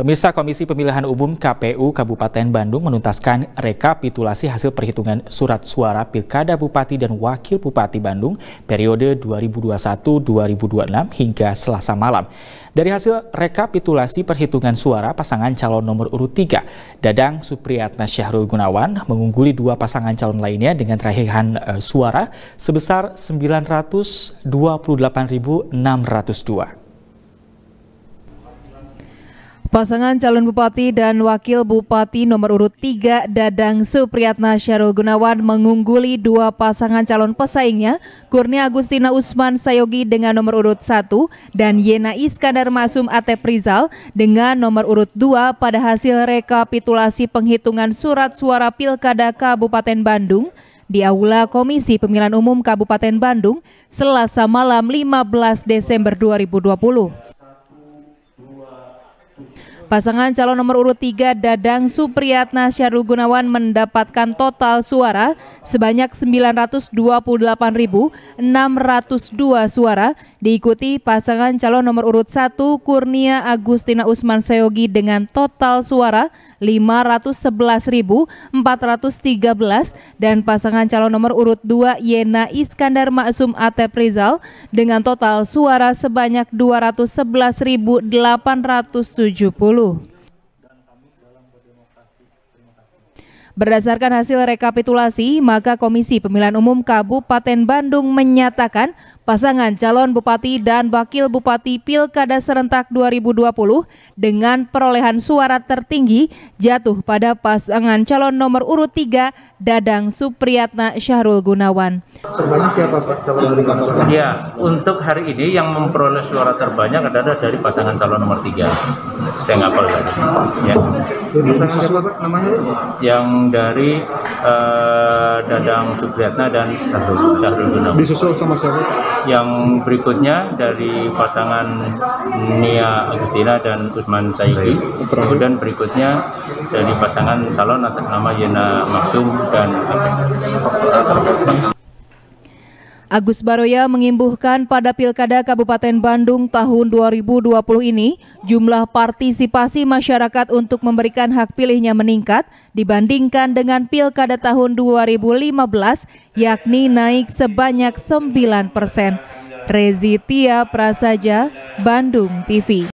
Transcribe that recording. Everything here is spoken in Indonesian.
Pemirsa Komisi Pemilihan Umum KPU Kabupaten Bandung menuntaskan rekapitulasi hasil perhitungan surat suara Pilkada Bupati dan Wakil Bupati Bandung periode 2021-2026 hingga Selasa malam. Dari hasil rekapitulasi perhitungan suara pasangan calon nomor urut 3, Dadang Supriyatna Syahrul Gunawan mengungguli dua pasangan calon lainnya dengan raihan eh, suara sebesar 928.602. Pasangan calon bupati dan wakil bupati nomor urut 3 Dadang Supriyatna Syarul Gunawan mengungguli dua pasangan calon pesaingnya, Kurnia Agustina Usman Sayogi dengan nomor urut 1 dan Yena Iskandar Masum Atep Rizal dengan nomor urut 2 pada hasil rekapitulasi penghitungan surat suara Pilkada Kabupaten Bandung di Aula Komisi Pemilihan Umum Kabupaten Bandung Selasa malam 15 Desember 2020. Pasangan calon nomor urut 3 Dadang Supriyatna Syahrul Gunawan mendapatkan total suara sebanyak 928.602 suara, diikuti pasangan calon nomor urut 1 Kurnia Agustina Usman Seyogi dengan total suara 511.413 dan pasangan calon nomor urut 2 Yena Iskandar Maksum Atep Rizal dengan total suara sebanyak 211.817. Berdasarkan hasil rekapitulasi, maka Komisi Pemilihan Umum Kabupaten Bandung menyatakan pasangan calon bupati dan wakil bupati Pilkada serentak 2020 dengan perolehan suara tertinggi jatuh pada pasangan calon nomor urut 3 Dadang Supriyatna Syahrul Gunawan. Terbanyak siapa ya, Pak calon dari pasangan? Ya, untuk hari ini yang memperoleh suara terbanyak adalah dari pasangan calon nomor 3. Saya tahu tadi. Ya. Yang dari uh, Dadang Supriyatna dan Syahrul, Syahrul Gunawan. Disusul sama siapa? yang berikutnya dari pasangan Nia Agustina dan Usman Saiki kemudian berikutnya dari pasangan calon atas nama Yena Maksum dan Apek. Agus Baroya mengimbuhkan pada Pilkada Kabupaten Bandung tahun 2020 ini jumlah partisipasi masyarakat untuk memberikan hak pilihnya meningkat dibandingkan dengan Pilkada tahun 2015 yakni naik sebanyak 9 persen. Rezitia Prasaja, Bandung TV.